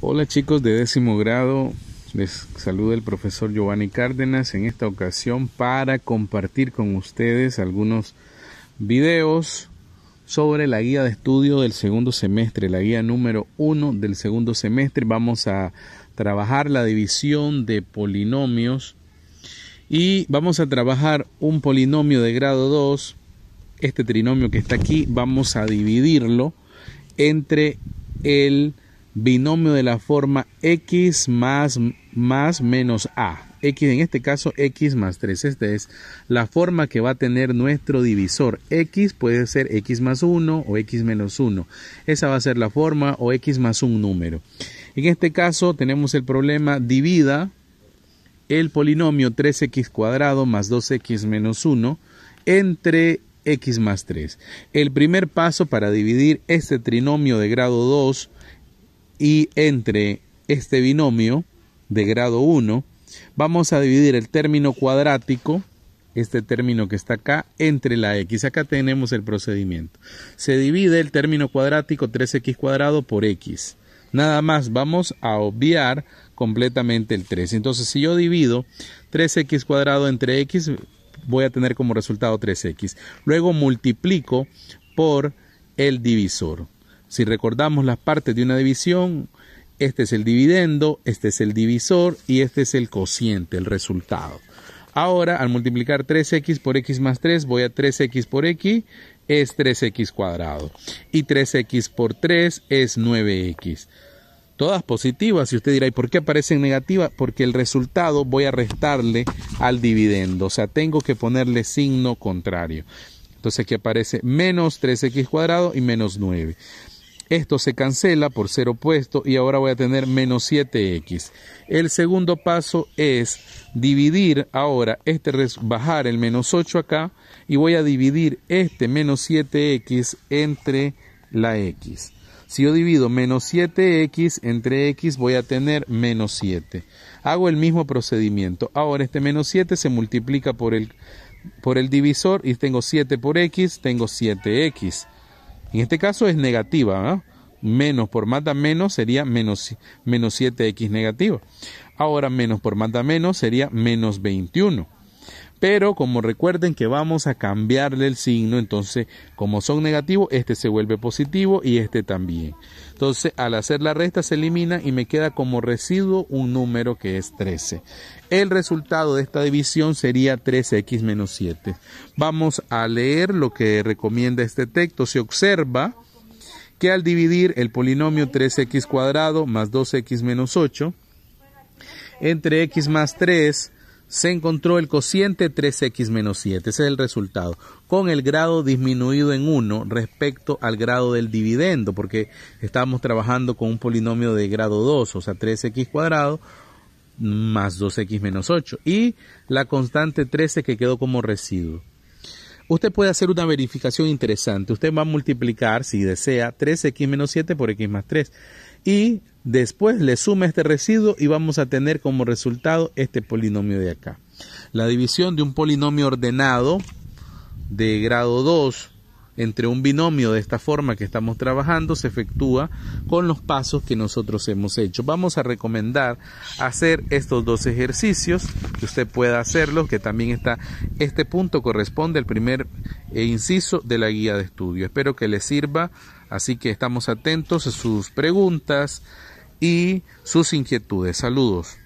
Hola chicos de décimo grado, les saluda el profesor Giovanni Cárdenas en esta ocasión para compartir con ustedes algunos videos sobre la guía de estudio del segundo semestre, la guía número uno del segundo semestre. Vamos a trabajar la división de polinomios y vamos a trabajar un polinomio de grado 2, este trinomio que está aquí, vamos a dividirlo entre el binomio de la forma x más, más menos a. X en este caso x más 3. Esta es la forma que va a tener nuestro divisor. X puede ser x más 1 o x menos 1. Esa va a ser la forma o x más un número. En este caso tenemos el problema divida el polinomio 3x cuadrado más 2x menos 1 entre x más 3. El primer paso para dividir este trinomio de grado 2 y entre este binomio de grado 1 vamos a dividir el término cuadrático este término que está acá entre la x. Acá tenemos el procedimiento. Se divide el término cuadrático 3x cuadrado por x. Nada más vamos a obviar completamente el 3. Entonces si yo divido 3x cuadrado entre x voy a tener como resultado 3x. Luego multiplico por el divisor. Si recordamos las partes de una división, este es el dividendo, este es el divisor y este es el cociente, el resultado. Ahora, al multiplicar 3x por x más 3, voy a 3x por x, es 3x cuadrado. Y 3x por 3 es 9x. Todas positivas, y usted dirá, ¿y por qué aparecen negativas? Porque el resultado voy a restarle al dividendo, o sea, tengo que ponerle signo contrario. Entonces aquí aparece menos 3x cuadrado y menos 9. Esto se cancela por ser opuesto y ahora voy a tener menos 7x. El segundo paso es dividir ahora este, bajar el menos 8 acá y voy a dividir este menos 7x entre la x. Si yo divido menos 7x entre x voy a tener menos 7. Hago el mismo procedimiento. Ahora este menos 7 se multiplica por el, por el divisor y tengo 7 por x, tengo 7x en este caso es negativa, Menos por mata menos sería menos, 7x negativa. Ahora menos por mata menos sería menos 21. Pero como recuerden que vamos a cambiarle el signo, entonces como son negativos, este se vuelve positivo y este también. Entonces al hacer la resta se elimina y me queda como residuo un número que es 13. El resultado de esta división sería 13 x menos 7. Vamos a leer lo que recomienda este texto. Se observa que al dividir el polinomio 3x cuadrado más 2x menos 8 entre x más 3 se encontró el cociente 3x-7, ese es el resultado, con el grado disminuido en 1 respecto al grado del dividendo, porque estábamos trabajando con un polinomio de grado 2, o sea 3x cuadrado más 2x menos 8, y la constante 13 que quedó como residuo. Usted puede hacer una verificación interesante, usted va a multiplicar, si desea, 3x menos 7 por x más 3, y Después le suma este residuo y vamos a tener como resultado este polinomio de acá. La división de un polinomio ordenado de grado 2 entre un binomio de esta forma que estamos trabajando se efectúa con los pasos que nosotros hemos hecho. Vamos a recomendar hacer estos dos ejercicios, que usted pueda hacerlos, que también está, este punto corresponde al primer eh, inciso de la guía de estudio. Espero que les sirva, así que estamos atentos a sus preguntas y sus inquietudes. Saludos.